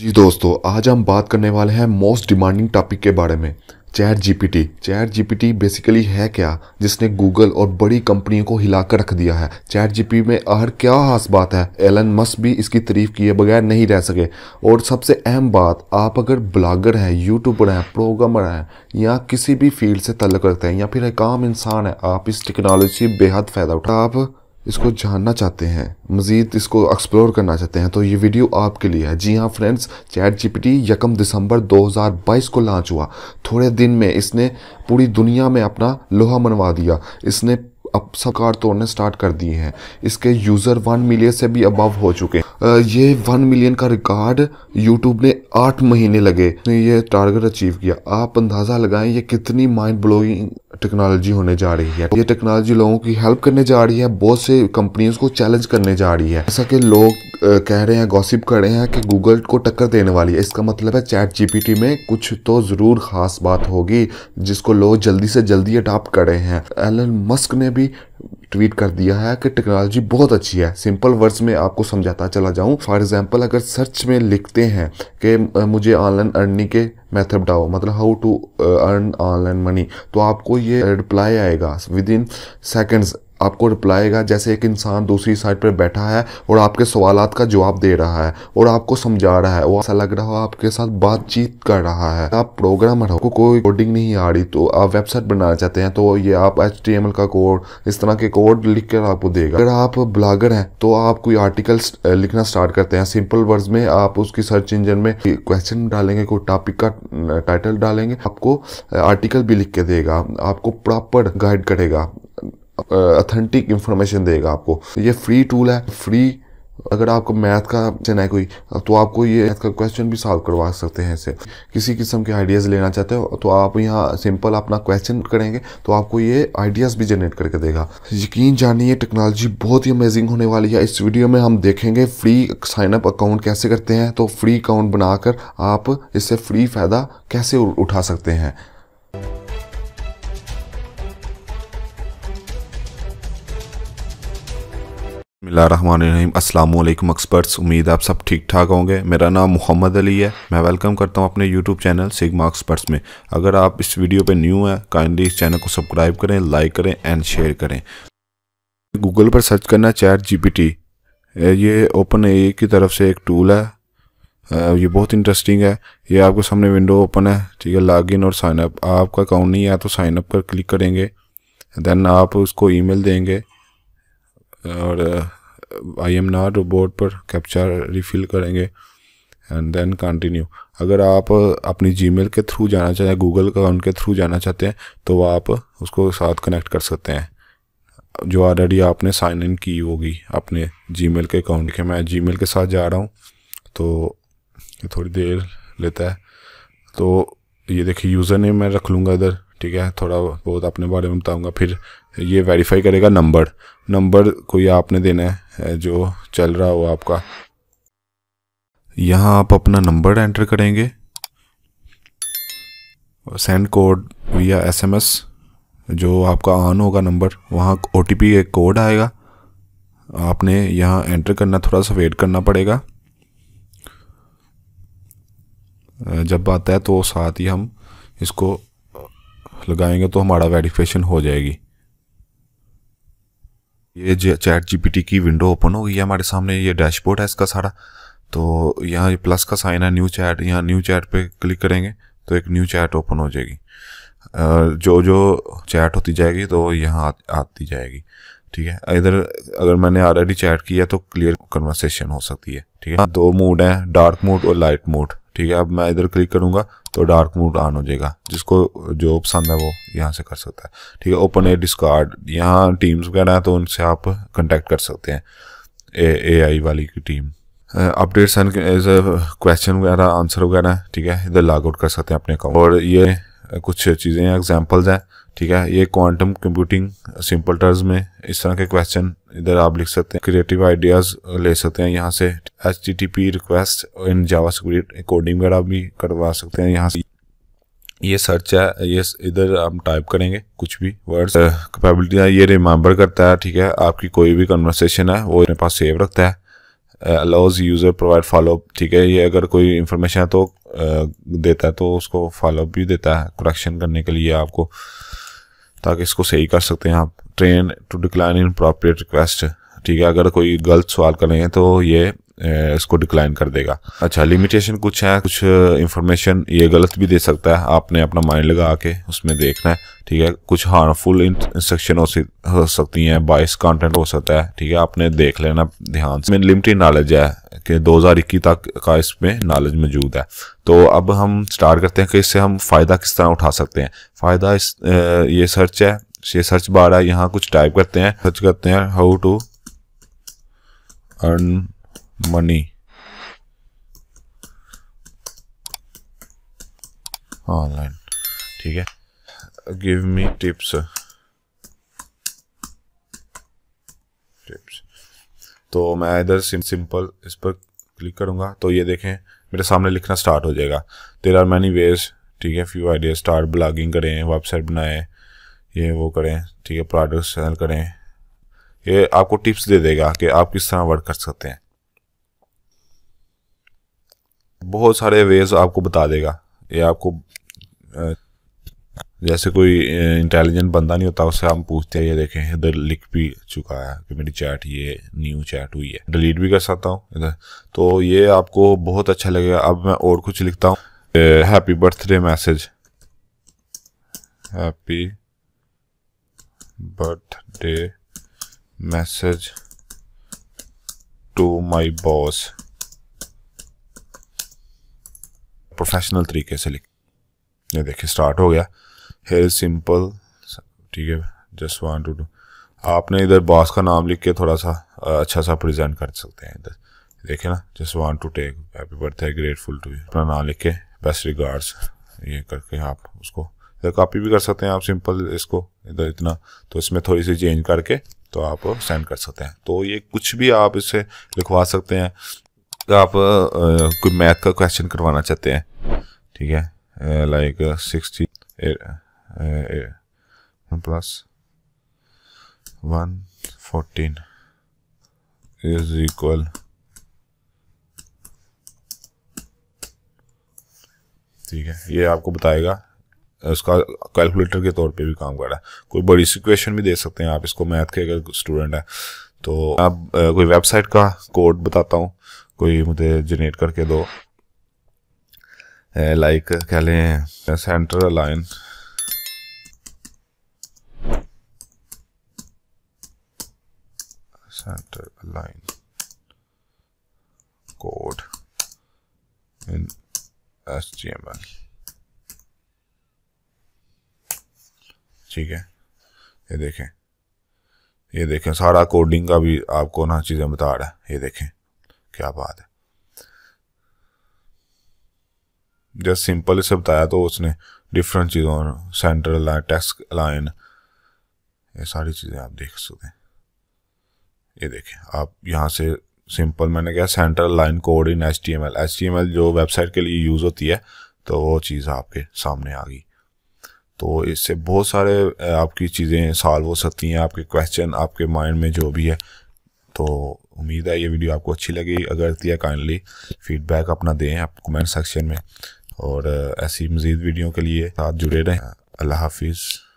जी दोस्तों आज हम बात करने वाले हैं मोस्ट डिमांडिंग टॉपिक के बारे में chat GPT chat GPT basically है क्या जिसने गूगल और बड़ी कंपनियों को हिलाकर रख दिया है चैट जीपी में आहर क्या खास बात है एलन मस्क भी इसकी तारीफ किए बगैर नहीं रह सके और सबसे अहम बात आप अगर ब्लॉगर हैं यूट्यूबर हैं प्रोग्रामर हैं या किसी भी फील्ड से तल्लक रखते हैं या फिर एक आम इंसान है आप इस टेक्नोलॉजी से बेहद फ़ायदा उठा आप इसको जानना चाहते हैं मज़ीद इसको एक्सप्लोर करना चाहते हैं तो ये वीडियो आपके लिए है जी हाँ फ्रेंड्स चैट जीपीटी यकम दिसंबर 2022 को लॉन्च हुआ थोड़े दिन में इसने पूरी दुनिया में अपना लोहा मनवा दिया इसने अब कार तोड़ने स्टार्ट कर दिए हैं इसके यूज़र वन मिलियन से भी अबव हो चुके हैं ये वन मिलियन का रिकॉर्ड यूट्यूब ने आठ महीने लगे ने ये टारगेट अचीव किया आप अंदाज़ा लगाएं ये कितनी माइंड ब्लोइंग टेक्नोलॉजी होने जा रही है ये टेक्नोलॉजी लोगों की हेल्प करने जा रही है बहुत से कंपनियों को चैलेंज करने जा रही है जैसा कि लोग कह रहे हैं गॉसिप कर रहे हैं कि गूगल को टक्कर देने वाली है इसका मतलब है चैट जीपीटी में कुछ तो ज़रूर खास बात होगी जिसको लोग जल्दी से जल्दी अडाप्ट कर रहे हैं एलन मस्क ने भी ट्वीट कर दिया है कि टेक्नोलॉजी बहुत अच्छी है सिंपल वर्ड्स में आपको समझाता चला जाऊँ फॉर एग्जाम्पल अगर सर्च में लिखते हैं कि मुझे ऑनलाइन अर्निंग के मेथड डाओ मतलब how to earn online money तो आपको ये रिप्लाई आएगा विद इन सेकेंड्स आपको रिप्लाई आएगा जैसे एक इंसान दूसरी साइड पर बैठा है और आपके सवाल का जवाब दे रहा है और आपको समझा रहा है वो ऐसा लग रहा है आपके साथ बातचीत कर रहा है आप प्रोग्रामर हो को कोई कोडिंग नहीं आ रही तो आप वेबसाइट बनाना चाहते हैं तो ये आप एच का कोड इस तरह के कोड लिख कर आपको देगा अगर आप ब्लॉगर हैं तो आप कोई आर्टिकल लिखना स्टार्ट करते हैं सिंपल वर्ड में आप उसकी सर्च इंजन में क्वेश्चन डालेंगे कोई टॉपिक का टाइटल डालेंगे आपको आर्टिकल भी लिख के देगा आपको प्रॉपर गाइड करेगा अथेंटिक इंफॉर्मेशन देगा आपको तो ये फ्री टूल है फ्री अगर आपको मैथ का क्वेश्चन है कोई तो आपको ये मैथ का क्वेश्चन भी सॉल्व करवा सकते हैं इसे किसी किस्म के आइडियाज़ लेना चाहते हो तो आप यहाँ सिंपल अपना क्वेश्चन करेंगे तो आपको ये आइडियाज़ भी जनरेट करके देगा यकीन जानिए टेक्नोलॉजी बहुत ही अमेजिंग होने वाली है इस वीडियो में हम देखेंगे फ्री साइनअप अकाउंट कैसे करते हैं तो फ्री अकाउंट बनाकर आप इससे फ्री फ़ायदा कैसे उठा सकते हैं बसमीम अल्लाम एक्सपर्ट्स उम्मीद आप सब ठीक ठाक होंगे मेरा नाम मोहम्मद अली है मैं वेलकम करता हूं अपने यूट्यूब चैनल सिग्मा एक्सपर्ट्स में अगर आप इस वीडियो पे न्यू हैं काइंडली इस चैनल को सब्सक्राइब करें लाइक करें एंड शेयर करें गूगल पर सर्च करना चैट टी ये ओपन ए की तरफ से एक टूल है ये बहुत इंटरेस्टिंग है ये आपके सामने विंडो ओपन है ठीक है इन और साइनअप आपका अकाउंट नहीं है तो साइनअप पर क्लिक करेंगे देन आप उसको मेल देंगे और आई एम नॉट रोबोट पर कैप्चा रिफिल करेंगे एंड देन कंटिन्यू अगर आप अपनी मेल के थ्रू जाना चाहें गूगल अकाउंट के थ्रू जाना चाहते हैं तो आप उसको साथ कनेक्ट कर सकते हैं जो ऑलरेडी आपने साइन इन की होगी अपने मेल के अकाउंट के मैं मेल के साथ जा रहा हूँ तो थोड़ी देर लेता है तो ये देखिए यूज़र नेम मैं रख लूँगा इधर ठीक है थोड़ा बहुत अपने बारे में बताऊँगा फिर ये वेरीफाई करेगा नंबर नंबर कोई आपने देना है जो चल रहा हो आपका यहाँ आप अपना नंबर एंटर करेंगे सेंड कोड या एसएमएस जो आपका ऑन होगा नंबर वहाँ ओ एक कोड आएगा आपने यहाँ एंटर करना थोड़ा सा वेट करना पड़ेगा जब आता है तो साथ ही हम इसको लगाएंगे तो हमारा वेरिफिकेशन हो जाएगी ये चैट जीपीटी की विंडो ओपन हो गई है हमारे सामने ये डैशबोर्ड है इसका सारा तो यहाँ प्लस का साइन है न्यू चैट यहाँ न्यू चैट पे क्लिक करेंगे तो एक न्यू चैट ओपन हो जाएगी जो जो चैट होती जाएगी तो यहाँ आती जाएगी ठीक है इधर अगर मैंने ऑलरेडी चैट किया तो क्लियर कन्वर्सेशन हो सकती है ठीक है हाँ, दो मूड हैं डार्क मूड और लाइट मूड ठीक है अब मैं इधर क्लिक करूंगा तो डार्क मूड ऑन हो जाएगा जिसको जो पसंद है वो यहाँ से कर सकता है ठीक है ओपन ए डिस्कार्ड यहाँ टीम्स वगैरह हैं तो उनसे आप कंटेक्ट कर सकते हैं ए आई वाली की टीम अपडेट्स एंड क्वेश्चन वगैरह आंसर वगैरह ठीक है इधर लॉग आउट कर सकते हैं अपने अकाउंट और ये कुछ चीज़ें एग्जाम्पल्स हैं ठीक है ये क्वांटम कंप्यूटिंग सिंपल टर्म्स में इस तरह के क्वेश्चन इधर आप लिख सकते हैं क्रिएटिव आइडियाज ले सकते हैं यहाँ से H T T P request in JavaScript coding वगैरह भी करवा सकते हैं यहाँ से ये सर्च है ये इधर हम टाइप करेंगे कुछ भी वर्ड्स कैपेबिलिटी ये रिमेंबर करता है ठीक है आपकी कोई भी कन्वर्सेशन है वो अपने पास सेव रखता है अलाउज यूज़र प्रोवाइड फॉलोअप ठीक है ये अगर कोई इंफॉर्मेशन है तो uh, देता है तो उसको फॉलोअप भी देता है करेक्शन करने के लिए आपको ताकि इसको सही कर सकते हैं आप train to decline inappropriate request ठीक है अगर कोई गलत सवाल करें तो ये इसको डिक्लाइन कर देगा अच्छा लिमिटेशन कुछ है कुछ इंफॉर्मेशन ये गलत भी दे सकता है आपने अपना माइंड लगा के उसमें देखना है ठीक है कुछ हार्मफुल इंस्ट्रक्शन हो, सकती हैं बाइस कंटेंट हो सकता है ठीक है आपने देख लेना ध्यान से लिमिटेड नॉलेज है कि दो तक का इसमें नॉलेज मौजूद है तो अब हम स्टार्ट करते हैं कि इससे हम फ़ायदा किस तरह उठा सकते हैं फ़ायदा इस ये सर्च है ये सर्च बार है यहाँ कुछ टाइप करते हैं सर्च करते हैं how to earn money online ठीक है गिव मी टिप्स टिप्स तो मैं इधर सिम, सिंपल इस पर क्लिक करूंगा तो ये देखें मेरे सामने लिखना स्टार्ट हो जाएगा देर आर मैनी वेज ठीक है फ्यू आइडिया स्टार्ट ब्लॉगिंग करें वेबसाइट बनाएं ये वो करें ठीक है प्रोडक्ट सेल करें ये आपको टिप्स दे देगा कि आप किस तरह वर्क कर सकते हैं बहुत सारे वेज आपको बता देगा ये आपको जैसे कोई इंटेलिजेंट बंदा नहीं होता उससे हम पूछते हैं ये देखें इधर लिख भी चुका है कि मेरी चैट ये न्यू चैट हुई है डिलीट भी कर सकता हूँ इधर तो ये आपको बहुत अच्छा लगेगा अब मैं और कुछ लिखता हूँ happy birthday message happy birthday message to my boss professional तरीके से लिख ये देखिए स्टार्ट हो गया हेयर सिंपल ठीक है जस्ट वन टू डू आपने इधर बॉस का नाम लिख के थोड़ा सा अच्छा सा प्रेजेंट कर सकते हैं इधर देखिए ना just one two take happy birthday grateful to you अपना नाम लिख के बेस्ट रिगार्ड्स ये करके आप उसको इधर कॉपी भी कर सकते हैं आप सिंपल इसको इधर इतना तो इसमें थोड़ी सी चेंज करके तो आप सेंड कर सकते हैं तो ये कुछ भी आप इससे लिखवा सकते हैं आप कोई मैथ का क्वेश्चन करवाना चाहते हैं ठीक है like sixty plus one fourteen is equal ठीक है ये आपको बताएगा uh, उसका कैलकुलेटर के तौर पे भी काम कर रहा है कोई बड़ी सी क्वेश्चन भी दे सकते हैं आप इसको मैथ के अगर स्टूडेंट है तो आप uh, कोई वेबसाइट का कोड बताता हूँ कोई मुझे जनरेट करके दो लाइक कह लें centre line centre line code in S T M L ठीक है ये देखें ये देखें सारा कोडिंग का भी आपको ना चीज़ें बता रहा है ये देखें क्या बात है जस्ट सिंपल से बताया तो उसने डिफरेंट चीज़ों सेंट्रल लाइन टेस्क लाइन ये सारी चीज़ें आप देख सकते हैं ये देखें आप यहाँ से सिंपल मैंने कहा central line code in H T M L H T M L जो वेबसाइट के लिए यूज़ होती है तो वो चीज़ आपके सामने आ गई तो इससे बहुत सारे आपकी चीज़ें सॉल्व हो सकती हैं आपके क्वेश्चन आपके माइंड में जो भी है तो उम्मीद है ये वीडियो आपको अच्छी लगी अगर दिया है काइंडली फीडबैक अपना दें आप कमेंट सेक्शन में और ऐसी मज़ीद वीडियो के लिए साथ जुड़े रहें अल्लाह हाफिज़